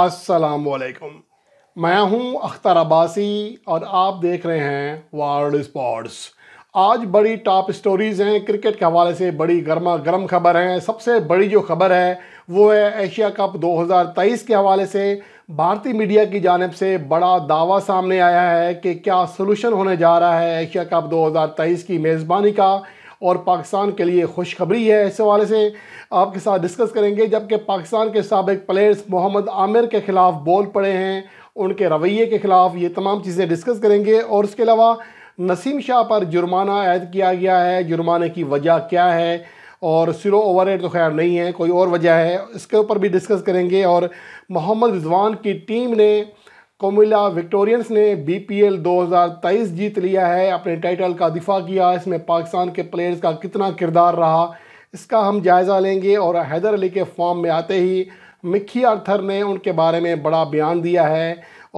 असलकम मैं हूं अख्तर अब्बासी और आप देख रहे हैं वर्ल्ड स्पोर्ट्स आज बड़ी टॉप स्टोरीज़ हैं क्रिकेट के हवाले से बड़ी गर्मा गर्म खबर हैं सबसे बड़ी जो खबर है वो है एशिया कप 2023 के हवाले से भारतीय मीडिया की जानब से बड़ा दावा सामने आया है कि क्या सोल्यूशन होने जा रहा है एशिया कप 2023 की मेज़बानी का और पाकिस्तान के लिए खुशखबरी है इस हवाले से आपके साथ डिस्कस करेंगे जबकि पाकिस्तान के सबक प्लेयर्स मोहम्मद आमिर के ख़िलाफ़ बोल पड़े हैं उनके रवैये के ख़िलाफ़ ये तमाम चीज़ें डिस्कस करेंगे और उसके अलावा नसीम शाह पर जुर्माना आयद किया गया है जुर्माने की वजह क्या है और स्लो ओवर तो खैर नहीं है कोई और वजह है इसके ऊपर भी डिस्कस करेंगे और मोहम्मद रिजवान की टीम ने कोमिला विक्टोरियंस ने बीपीएल 2023 जीत लिया है अपने टाइटल का दिफा किया इसमें पाकिस्तान के प्लेयर्स का कितना किरदार रहा इसका हम जायज़ा लेंगे और हैदर अली के फॉर्म में आते ही मिक्की आर्थर ने उनके बारे में बड़ा बयान दिया है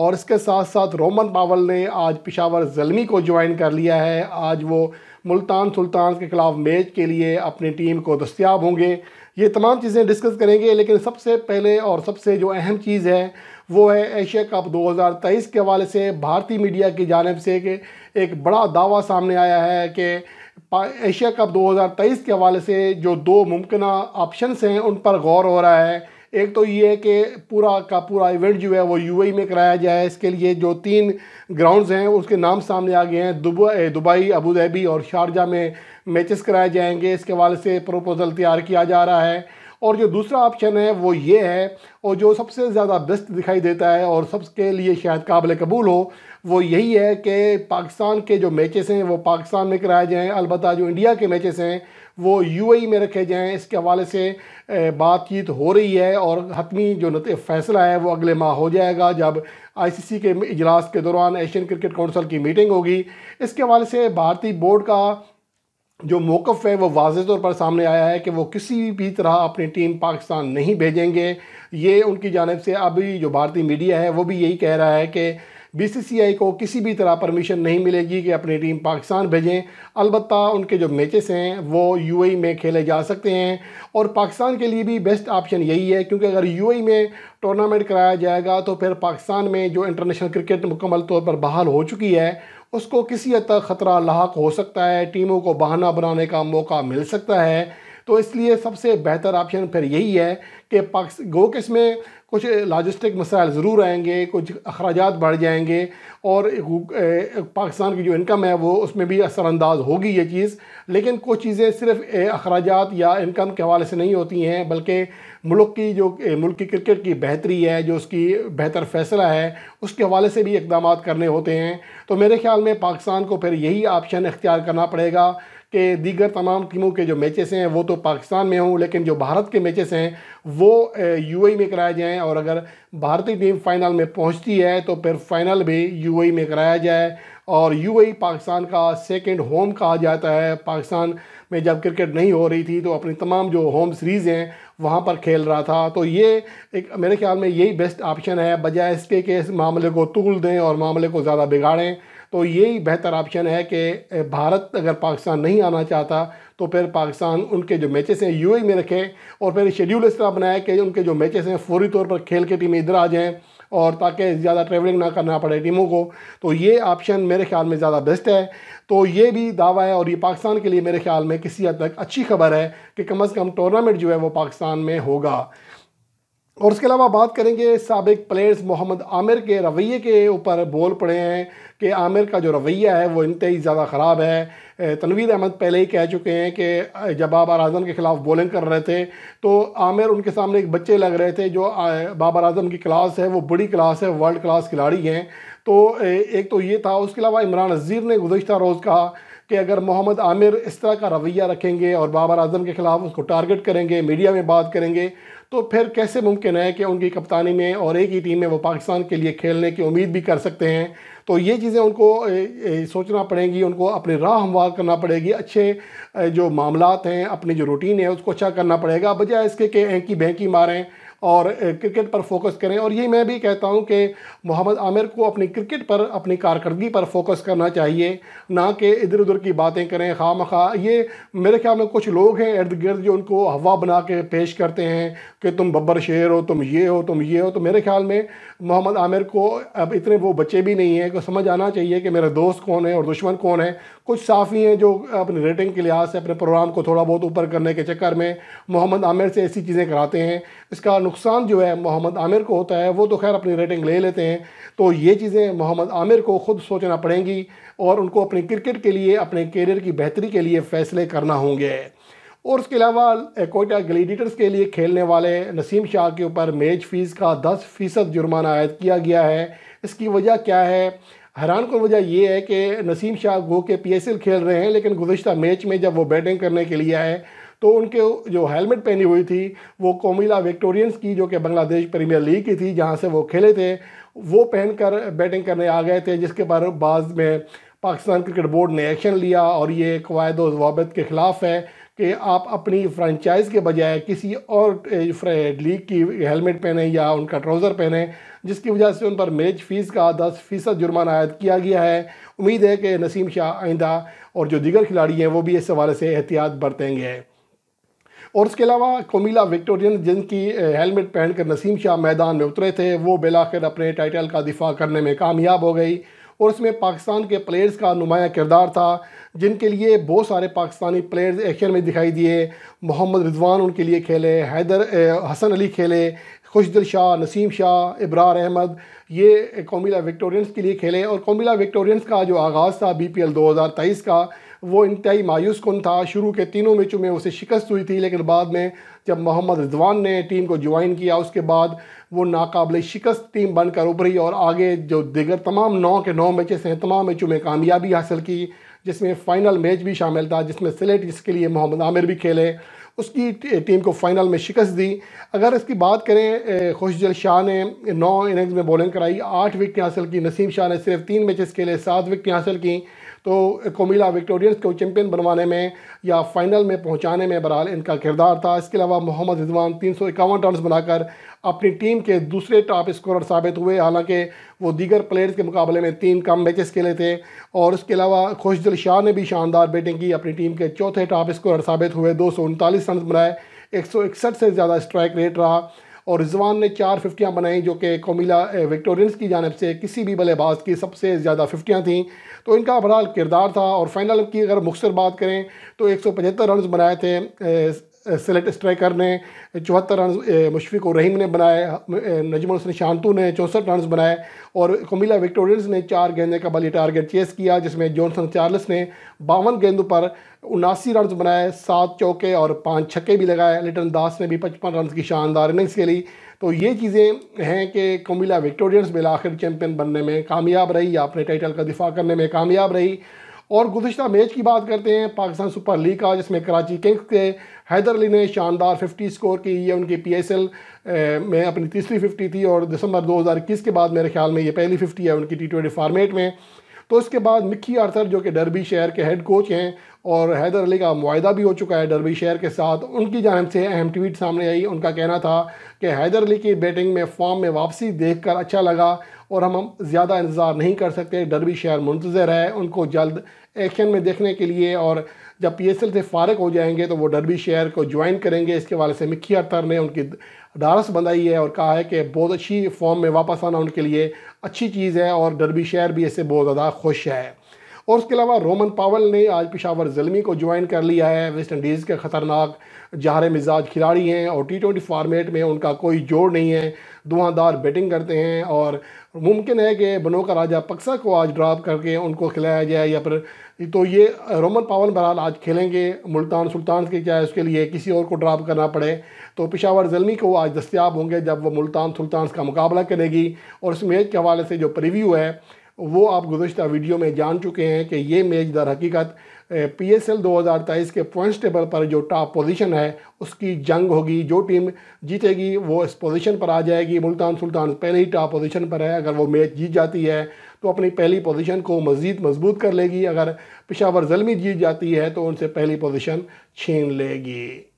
और इसके साथ साथ रोमन पावल ने आज पिशावर जलमी को ज्वाइन कर लिया है आज वो मुल्तान सुल्तान के ख़िलाफ़ मैच के लिए अपनी टीम को दस्तियाब होंगे ये तमाम चीज़ें डिस्कस करेंगे लेकिन सबसे पहले और सबसे जो अहम चीज़ है वो है एशिया कप 2023 के हवाले से भारतीय मीडिया की जानब से कि एक बड़ा दावा सामने आया है कि एशिया कप 2023 के हवाले से जो दो मुमकिन ऑप्शनस हैं उन पर गौर हो रहा है एक तो ये है कि पूरा का पूरा इवेंट जो है वो यूएई में कराया जाए इसके लिए जो तीन ग्राउंड्स हैं उसके नाम सामने आ गए हैं दुबई दुबई अबू धाबी और शारजा में मैचेस कराए जाएंगे इसके हवाले से प्रपोजल तैयार किया जा रहा है और जो दूसरा ऑप्शन है वो ये है और जो सबसे ज़्यादा बेस्ट दिखाई देता है और सबके लिए शायद काबिल कबूल हो वो यही है कि पाकिस्तान के जो मैचेस हैं वो पाकिस्तान में कराए जाएँ अलबत् जो इंडिया के मैचेस हैं वो यूएई e में रखे जाएँ इसके हवाले से बातचीत हो रही है और हतमी जो फैसला है वो अगले माह हो जाएगा जब आईसीसी के इजलास के दौरान एशियन क्रिकेट काउंसिल की मीटिंग होगी इसके हवाले से भारतीय बोर्ड का जो मौक़ है वो वाज तौर पर सामने आया है कि वो किसी भी तरह अपनी टीम पाकिस्तान नहीं भेजेंगे ये उनकी जानब से अभी जो भारतीय मीडिया है वो भी यही कह रहा है कि बीसीसीआई को किसी भी तरह परमिशन नहीं मिलेगी कि अपनी टीम पाकिस्तान भेजें अलबत् उनके जो मैचेस हैं वो यूएई में खेले जा सकते हैं और पाकिस्तान के लिए भी बेस्ट ऑप्शन यही है क्योंकि अगर यूएई में टूर्नामेंट कराया जाएगा तो फिर पाकिस्तान में जो इंटरनेशनल क्रिकेट मुकम्मल तौर पर बहाल हो चुकी है उसको किसी हद तक ख़तरा लाक हो सकता है टीमों को बहाना बनाने का मौका मिल सकता है तो इसलिए सबसे बेहतर ऑप्शन फिर यही है कि पाकिस गो के इसमें कुछ लॉजिस्टिक मसाइल ज़रूर आएंगे कुछ अखराज बढ़ जाएंगे और पाकिस्तान की जो इनकम है वो उसमें भी असरानंदाज होगी ये चीज़ लेकिन कुछ चीज़ें सिर्फ अखराज या इनकम के हवाले से नहीं होती हैं बल्कि मुल्क की जो मुल्क की क्रिकेट की बेहतरी है जो उसकी बेहतर फैसला है उसके हवाले से भी इकदाम करने होते हैं तो मेरे ख्याल में पाकिस्तान को फिर यही ऑप्शन इख्तियार करना पड़ेगा कि दीगर तमाम टीमों के जो मैचेस हैं वो तो पाकिस्तान में हों लेकिन जो भारत के मैचेस हैं वो यूएई e में कराए जाएं और अगर भारतीय टीम फ़ाइनल में पहुंचती है तो फिर फ़ाइनल भी यूएई e में कराया जाए और यूएई e पाकिस्तान का सेकंड होम कहा जाता है पाकिस्तान में जब क्रिकेट नहीं हो रही थी तो अपनी तमाम जो होम सीरीज़ हैं वहाँ पर खेल रहा था तो ये एक मेरे ख्याल में यही बेस्ट ऑप्शन है बजाय इसके कि इस मामले को तूल दें और मामले को ज़्यादा बिगाड़ें तो यही बेहतर ऑप्शन है कि भारत अगर पाकिस्तान नहीं आना चाहता तो फिर पाकिस्तान उनके जो मैचेस हैं यू में रखें और फिर शेड्यूल इस तरह बनाए कि उनके जो मैचेस हैं फौरी तौर पर खेल के टीमें इधर आ जाएँ और ताकि ज़्यादा ट्रैवलिंग ना करना पड़े टीमों को तो ये ऑप्शन मेरे ख्याल में ज़्यादा बेस्ट है तो ये भी दावा है और ये पाकिस्तान के लिए मेरे ख्याल में किसी हद तक अच्छी खबर है कि कम अज़ कम टूर्नामेंट जो है वो पाकिस्तान में होगा और उसके अलावा बात करेंगे सबक प्लेयर्स मोहम्मद आमिर के रवैये के ऊपर बोल पड़े हैं कि आमिर का जो रवैया है वो इंतई ज़्यादा ख़राब है तनवीर अहमद पहले ही कह चुके हैं कि जब बाबर आजम के ख़िलाफ़ बॉलिंग कर रहे थे तो आमिर उनके सामने एक बच्चे लग रहे थे जो बाबर आजम की क्लास है वो बड़ी क्लास है वर्ल्ड क्लास खिलाड़ी हैं तो एक तो ये था उसके अलावा इमरान नज़ीर ने गुजशत रोज़ कहा कि अगर मोहम्मद आमिर इस तरह का रवैया रखेंगे और बाबर आजम के ख़िलाफ़ उसको टारगेट करेंगे मीडिया में बात करेंगे तो फिर कैसे मुमकिन है कि उनकी कप्तानी में और एक ही टीम में वो पाकिस्तान के लिए खेलने की उम्मीद भी कर सकते हैं तो ये चीज़ें उनको सोचना पड़ेंगी उनको अपनी राह हमवार करना पड़ेगी अच्छे जो मामला हैं अपनी जो रूटीन है उसको अच्छा करना पड़ेगा बजाय इसके कि एंकी बैंकी मारें और क्रिकेट पर फोकस करें और यही मैं भी कहता हूं कि मोहम्मद आमिर को अपनी क्रिकेट पर अपनी कारकर्दगी पर फोकस करना चाहिए ना कि इधर उधर की बातें करें खाम खा ये मेरे ख्याल में कुछ लोग हैं इर्द गिर्द जो उनको हवा बना के पेश करते हैं कि तुम बब्बर शेर हो तुम ये हो तुम ये हो तो मेरे ख्याल में मोहम्मद आमिर को अब इतने वो बच्चे भी नहीं हैं कि समझ आना चाहिए कि मेरा दोस्त कौन है और दुश्मन कौन है कुछ साफ़ी हैं जो अपने रेटिंग के लिहाज से अपने प्रोग्राम को थोड़ा बहुत ऊपर करने के चक्कर में मोहम्मद आमिर से ऐसी चीज़ें कराते हैं इसका नुकसान जो है मोहम्मद आमिर को होता है वो तो खैर अपनी रेटिंग ले लेते हैं तो ये चीज़ें मोहम्मद आमिर को ख़ुद सोचना पड़ेंगी और उनको अपने क्रिकेट के लिए अपने करियर की बेहतरी के लिए फ़ैसले करना होंगे और उसके अलावा कोयटा ग्लीडिटर्स के लिए खेलने वाले नसीम शाह के ऊपर मैच फ़ीस का दस फ़ीसद जुर्माना आयद किया गया है इसकी वजह क्या है हैरान कर वजह यह है कि नसीम शाह गो के पी खेल रहे हैं लेकिन गुजशत मैच में जब वो बैटिंग करने के लिए आए तो उनके जो हेलमेट पहनी हुई थी वो कोमिला विक्टोरियंस की जो कि बांग्लादेश प्रीमियर लीग की थी जहाँ से वो खेले थे वो पहनकर बैटिंग करने आ गए थे जिसके बारे बाद में पाकिस्तान क्रिकेट बोर्ड ने एक्शन लिया और ये कवायद वाबत के ख़िलाफ़ है कि आप अपनी फ्रेंचाइज के बजाय किसी और लीग की हेलमेट पहने या उनका ट्राउज़र पहने जिसकी वजह से उन पर मैच फ़ीस का दस फ़ीसद जुर्माना आयद किया गया है उम्मीद है कि नसीम शाह आइंदा और जो दीगर खिलाड़ी हैं वो भी इस हवाले से एहतियात बरतेंगे और उसके अलावा कोमिला विक्टोरियन जिनकी हेलमेट पहनकर नसीम शाह मैदान में उतरे थे वो बिलाखिर अपने टाइटल का दिफा करने में कामयाब हो गई और उसमें पाकिस्तान के प्लेयर्स का नुमाया किरदार था जिनके लिए बहुत सारे पाकिस्तानी प्लेयर्स एक्शन में दिखाई दिए मोहम्मद रिजवान उनके लिए खेले हैदर हसन अली खेले खुशदिल शाह नसीम शाह इब्रार अहमद ये कौमिला विक्टोरियंस के लिए खेले और कौमिला विक्टोरियंस का जो आगाज़ था बी पी एल दो हज़ार तेईस का वो इंतहाई मायूस कन था शुरू के तीनों मैचों में उसे शिकस्त हुई थी लेकिन बाद में जब मोहम्मद रिजवान ने टीम को ज्वाइन किया उसके बाद वो नाकबले शिकस्त टीम बनकर उभरी और आगे जो दिगर तमाम नौ के नौ मैचेस हैं तमाम मैचों में कामयाबी हासिल की जिसमें फ़ाइनल मैच भी शामिल था जिसमें सिलेट जिसके लिए मोहम्मद आमिर भी खेले उसकी टीम को फाइनल में शिकस्त दी अगर इसकी बात करें खुशजल शाह ने नौ इनिंग्स में बॉलिंग कराई आठ विकटें हासिल की नसीम शाह ने सिर्फ तीन मैचेस के लिए सात विकटें हासिल की तो कोमिला विक्टोरियंस को चैम्पियन बनवाने में या फाइनल में पहुंचाने में बहरहाल इनका किरदार था इसके अलावा मोहम्मद रिजवान तीन सौ इक्यावन रन बनाकर अपनी टीम के दूसरे टॉप स्कोरर साबित हुए हालांकि वो दीगर प्लेयर्स के मुकाबले में तीन कम मैचेस खेले थे और इसके अलावा खुशदिल शाह ने भी शानदार बैटिंग की अपनी टीम के चौथे टॉप स्कोरर साबित हुए दो सौ उनतालीस रन बनाए एक सौ इकसठ से ज़्यादा स्ट्राइक रेट रहा और रिजवान ने चार फिफ्टियाँ बनाई जो कि कोमिला विक्टोरियंस की जानब से किसी भी बल्लेबाज की सबसे ज़्यादा फिफ्टियाँ थीं तो इनका बहरहाल किरदार था और फाइनल की अगर मुख्तर बात करें तो एक सौ पचहत्तर रन बनाए थे सेलेक्ट स्ट्राइकर ने चौहत्तर रन मुशफिक और रहीम ने बनाए नजमुल हसन शांतू ने चौंसठ रन बनाए और कमिला विक्टोरियंस ने चार गेंदें का बली टारगेट चेस किया जिसमें जॉनसन चार्लस ने बावन गेंदों पर उनासी रन बनाए सात चौके और पाँच छक्के भी लगाए लिटन दास ने भी पचपन रन की शानदार इनिंग्स खेली तो ये चीज़ें हैं कि कमिला विक्टोरियंस बिलाखिर आखिर चैम्पियन बनने में कामयाब रही या अपने टाइटल का दिफा करने में कामयाब रही और गुजशत मैच की बात करते हैं पाकिस्तान सुपर लीग का जिसमें कराची किंग्स के हैदर अली ने शानदार 50 स्कोर की ये उनकी पीएसएल में अपनी तीसरी 50 थी और दिसंबर 2021 के बाद मेरे ख्याल में ये पहली 50 है उनकी टी ट्वेंटी फार्मेट में तो इसके बाद मिक्की आर्थर जो कि डरबी शहर के हेड कोच हैं और हैदर अली का माहा भी हो चुका है डरबी शहर के साथ उनकी जानब से अहम ट्वीट सामने आई उनका कहना था कि हैदर अली की बैटिंग में फॉर्म में वापसी देख कर अच्छा लगा और हम हम ज़्यादा इंतज़ार नहीं कर सकते डरबी शहर मुंतज़र है उनको जल्द एक्शन में देखने के लिए और जब पी एस एल से फारग हो जाएंगे तो वो डरबी शहर को ज्वाइन करेंगे इसके वाले से मिक्की अख्तर ने उनकी डारस बंधाई है और कहा है कि बहुत अच्छी फॉर्म में वापस आना उनके लिए अच्छी चीज़ है और डरबी शहर भी इससे बहुत ज़्यादा खुश है और उसके अलावा रोमन पावल ने आज पिशावर जलमी को ज्वाइन कर लिया है वेस्ट इंडीज़ के ख़तरनाक जहार मिजाज खिलाड़ी हैं और टी ट्वेंटी फार्मेट में उनका कोई जोड़ नहीं है धुआंधार बैटिंग करते हैं और मुमकिन है कि बनो का राजा पक्सा को आज ड्राप करके उनको खिलाया जाए या फिर तो ये रोमन पावन बराल आज खेलेंगे मुल्तान सुल्तान के क्या है उसके लिए किसी और को ड्राप करना पड़े तो पिशावर जलमी को आज दस्तियाब होंगे जब वो मुल्तान सुल्तान का मुकाबला करेगी और इस मैच के हवाले से जो प्रिव्यू है वो आप गुजशत वीडियो में जान चुके हैं कि ये मैच दर हकीकत पी एस एल दो हज़ार तेईस के पॉइंट्स टेबल पर जो टॉप पोजीशन है उसकी जंग होगी जो टीम जीतेगी वो इस पोजीशन पर आ जाएगी मुल्तान सुल्तान पहले ही टॉप पोजीशन पर है अगर वो मैच जीत जाती है तो अपनी पहली पोजीशन को मज़ीद मजबूत कर लेगी अगर पिशावर जलमी जीत जाती है तो उनसे पहली पोजीशन छीन लेगी